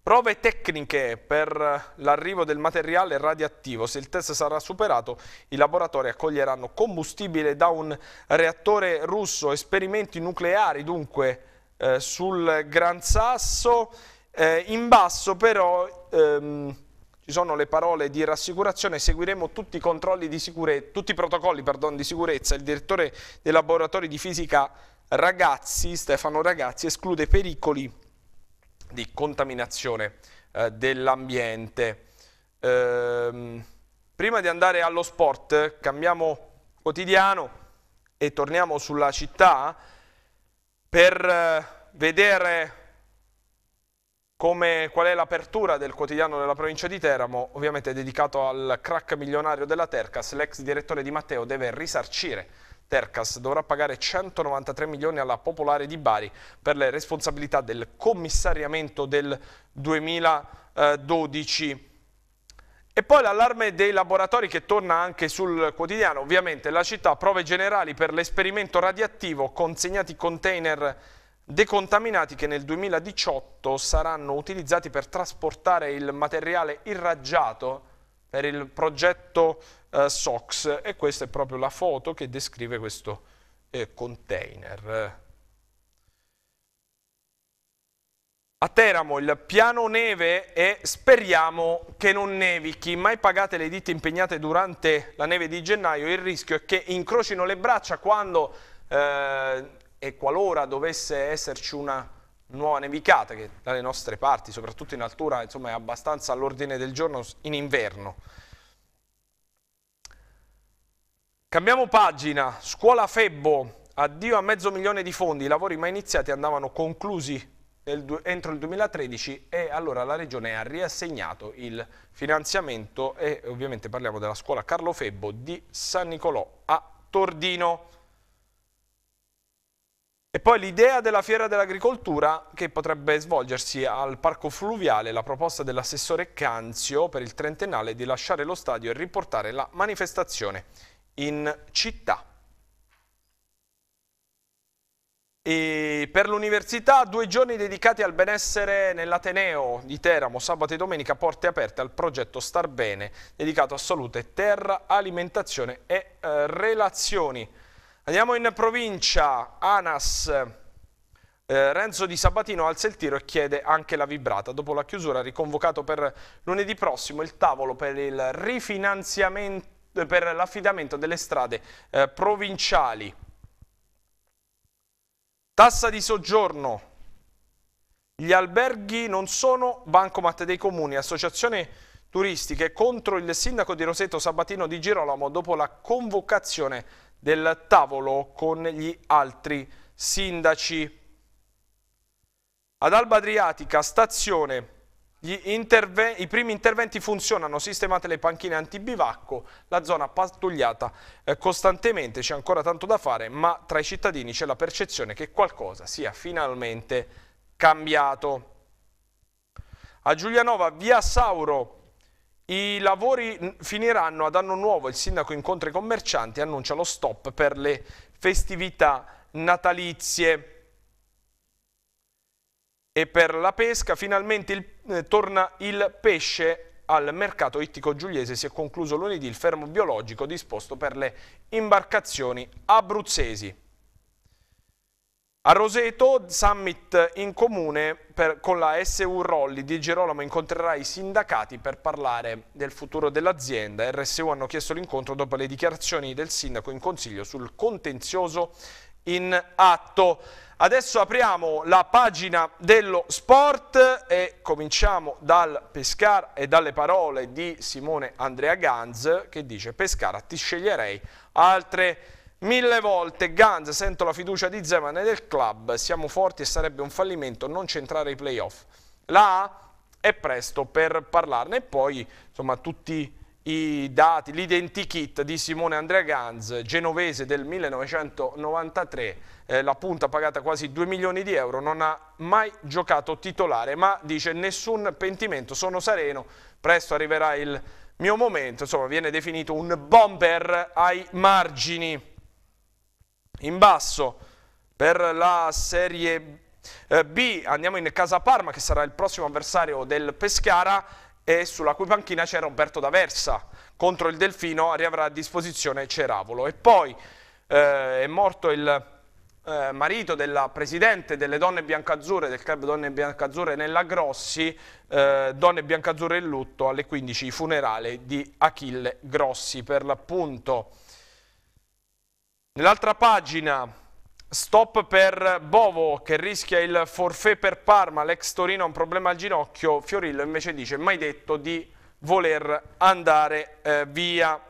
Speaker 1: prove tecniche per l'arrivo del materiale radioattivo. Se il test sarà superato, i laboratori accoglieranno combustibile da un reattore russo. Esperimenti nucleari dunque eh, sul Gran Sasso. Eh, in basso però... Ehm, ci sono le parole di rassicurazione, seguiremo tutti i, controlli di tutti i protocolli perdone, di sicurezza. Il direttore dei laboratori di fisica Ragazzi, Stefano Ragazzi, esclude pericoli di contaminazione eh, dell'ambiente. Ehm, prima di andare allo sport, cambiamo quotidiano e torniamo sulla città per eh, vedere come, qual è l'apertura del quotidiano della provincia di Teramo? Ovviamente dedicato al crack milionario della Tercas, l'ex direttore di Matteo deve risarcire. Tercas dovrà pagare 193 milioni alla Popolare di Bari per le responsabilità del commissariamento del 2012. E poi l'allarme dei laboratori che torna anche sul quotidiano. Ovviamente la città prove generali per l'esperimento radioattivo, consegnati container decontaminati che nel 2018 saranno utilizzati per trasportare il materiale irraggiato per il progetto eh, SOX e questa è proprio la foto che descrive questo eh, container. A Teramo il piano neve e speriamo che non nevichi, mai pagate le ditte impegnate durante la neve di gennaio, il rischio è che incrocino le braccia quando eh, e qualora dovesse esserci una nuova nevicata che dalle nostre parti, soprattutto in altura, insomma, è abbastanza all'ordine del giorno in inverno. Cambiamo pagina, scuola Febbo, addio a mezzo milione di fondi, i lavori mai iniziati andavano conclusi entro il 2013 e allora la Regione ha riassegnato il finanziamento e ovviamente parliamo della scuola Carlo Febbo di San Nicolò a Tordino. E poi l'idea della fiera dell'agricoltura che potrebbe svolgersi al parco fluviale, la proposta dell'assessore Canzio per il trentennale di lasciare lo stadio e riportare la manifestazione in città. E per l'università due giorni dedicati al benessere nell'Ateneo di Teramo, sabato e domenica porte aperte al progetto Star Bene, dedicato a salute, terra, alimentazione e eh, relazioni. Andiamo in provincia, Anas, eh, Renzo di Sabatino alza il tiro e chiede anche la vibrata. Dopo la chiusura riconvocato per lunedì prossimo il tavolo per il rifinanziamento per l'affidamento delle strade eh, provinciali. Tassa di soggiorno. Gli alberghi non sono bancomat dei comuni, associazione turistiche contro il sindaco di Roseto Sabatino di Girolamo dopo la convocazione del tavolo con gli altri sindaci. Ad Alba Adriatica, stazione, i primi interventi funzionano, sistemate le panchine antibivacco, la zona pattugliata eh, costantemente, c'è ancora tanto da fare, ma tra i cittadini c'è la percezione che qualcosa sia finalmente cambiato. A Giulianova, via Sauro, i lavori finiranno ad anno nuovo, il sindaco incontra i commercianti e annuncia lo stop per le festività natalizie. E per la pesca finalmente il, eh, torna il pesce al mercato ittico giuliese si è concluso lunedì il fermo biologico disposto per le imbarcazioni abruzzesi. A Roseto, summit in comune per, con la SU Rolli di Gerolamo incontrerà i sindacati per parlare del futuro dell'azienda. RSU hanno chiesto l'incontro dopo le dichiarazioni del sindaco in consiglio sul contenzioso in atto. Adesso apriamo la pagina dello sport e cominciamo dal Pescara e dalle parole di Simone Andrea Ganz che dice Pescara ti sceglierei altre Mille volte Ganz, sento la fiducia di Zeman e del club, siamo forti e sarebbe un fallimento non centrare i playoff. La A è presto per parlarne e poi insomma tutti i dati, l'identikit di Simone Andrea Ganz, genovese del 1993, eh, la punta pagata quasi 2 milioni di euro, non ha mai giocato titolare, ma dice nessun pentimento, sono sereno, presto arriverà il mio momento, insomma viene definito un bomber ai margini in basso per la Serie eh, B andiamo in Casa Parma che sarà il prossimo avversario del Pescara e sulla cui panchina c'è Roberto D'Aversa contro il Delfino riavrà a disposizione Ceravolo e poi eh, è morto il eh, marito della presidente delle donne biancazzure del club donne biancazzure nella Grossi eh, donne biancazzure in lutto alle 15 funerale di Achille Grossi per l'appunto Nell'altra pagina, stop per Bovo che rischia il forfè per Parma, l'ex Torino ha un problema al ginocchio, Fiorillo invece dice mai detto di voler andare eh, via.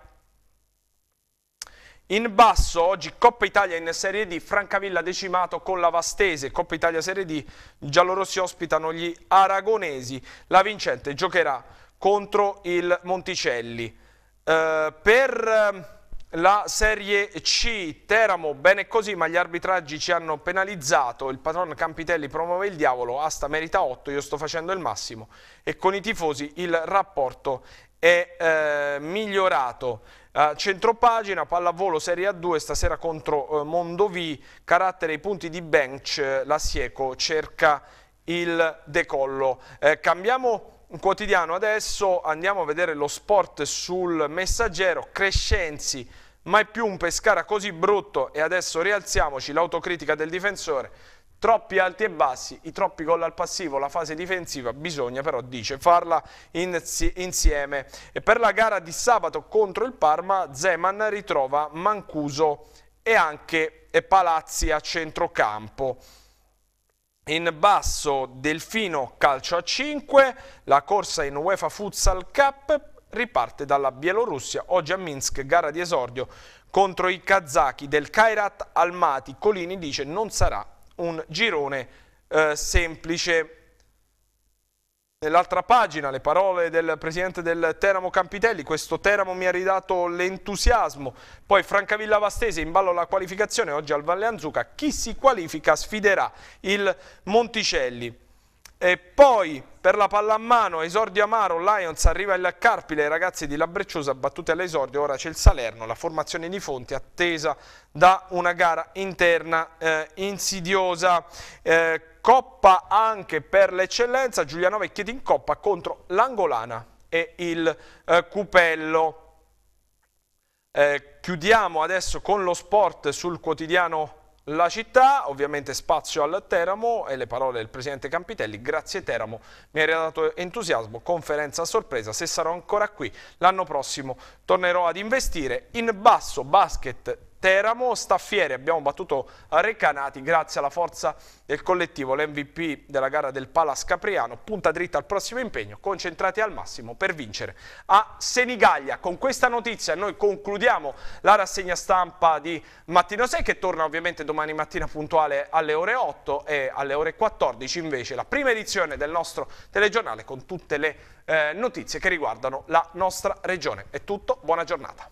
Speaker 1: In basso oggi Coppa Italia in Serie D, Francavilla decimato con la Vastese, Coppa Italia Serie D, giallorossi ospitano gli aragonesi, la vincente giocherà contro il Monticelli. Eh, per la Serie C, Teramo, bene così, ma gli arbitraggi ci hanno penalizzato, il patron Campitelli promuove il diavolo, Asta merita 8, io sto facendo il massimo e con i tifosi il rapporto è eh, migliorato. Uh, centropagina, pallavolo Serie A2 stasera contro eh, Mondovì, carattere ai punti di bench, eh, la Sieco cerca il decollo. Eh, cambiamo un quotidiano adesso, andiamo a vedere lo sport sul messaggero, Crescenzi, mai più un Pescara così brutto e adesso rialziamoci, l'autocritica del difensore, troppi alti e bassi, i troppi gol al passivo, la fase difensiva, bisogna però, dice, farla insieme. E per la gara di sabato contro il Parma, Zeman ritrova Mancuso e anche Palazzi a centrocampo in basso Delfino calcio a 5, la corsa in UEFA Futsal Cup riparte dalla Bielorussia, oggi a Minsk gara di esordio contro i kazaki del Kairat Almaty, Colini dice non sarà un girone eh, semplice. Nell'altra pagina le parole del presidente del Teramo Campitelli, questo Teramo mi ha ridato l'entusiasmo, poi Francavilla Vastese in ballo alla qualificazione, oggi al Valle Anzuca, chi si qualifica sfiderà il Monticelli. E poi per la pallamano, esordio amaro, Lions arriva il Carpile, i ragazzi di Labrecciosa battute all'esordio, ora c'è il Salerno, la formazione di Fonti attesa da una gara interna eh, insidiosa. Eh, coppa anche per l'eccellenza, Giuliano Vecchietti in coppa contro l'Angolana e il eh, Cupello. Eh, chiudiamo adesso con lo sport sul quotidiano la città, ovviamente spazio al Teramo e le parole del presidente Campitelli, grazie Teramo, mi hai dato entusiasmo, conferenza a sorpresa, se sarò ancora qui l'anno prossimo tornerò ad investire in basso basket Teramo, Staffieri abbiamo battuto Recanati grazie alla forza del collettivo, l'MVP della gara del Palas Capriano, punta dritta al prossimo impegno, concentrati al massimo per vincere a Senigallia. Con questa notizia noi concludiamo la rassegna stampa di Mattino 6 che torna ovviamente domani mattina puntuale alle ore 8 e alle ore 14 invece la prima edizione del nostro telegiornale con tutte le eh, notizie che riguardano la nostra regione. È tutto, buona giornata.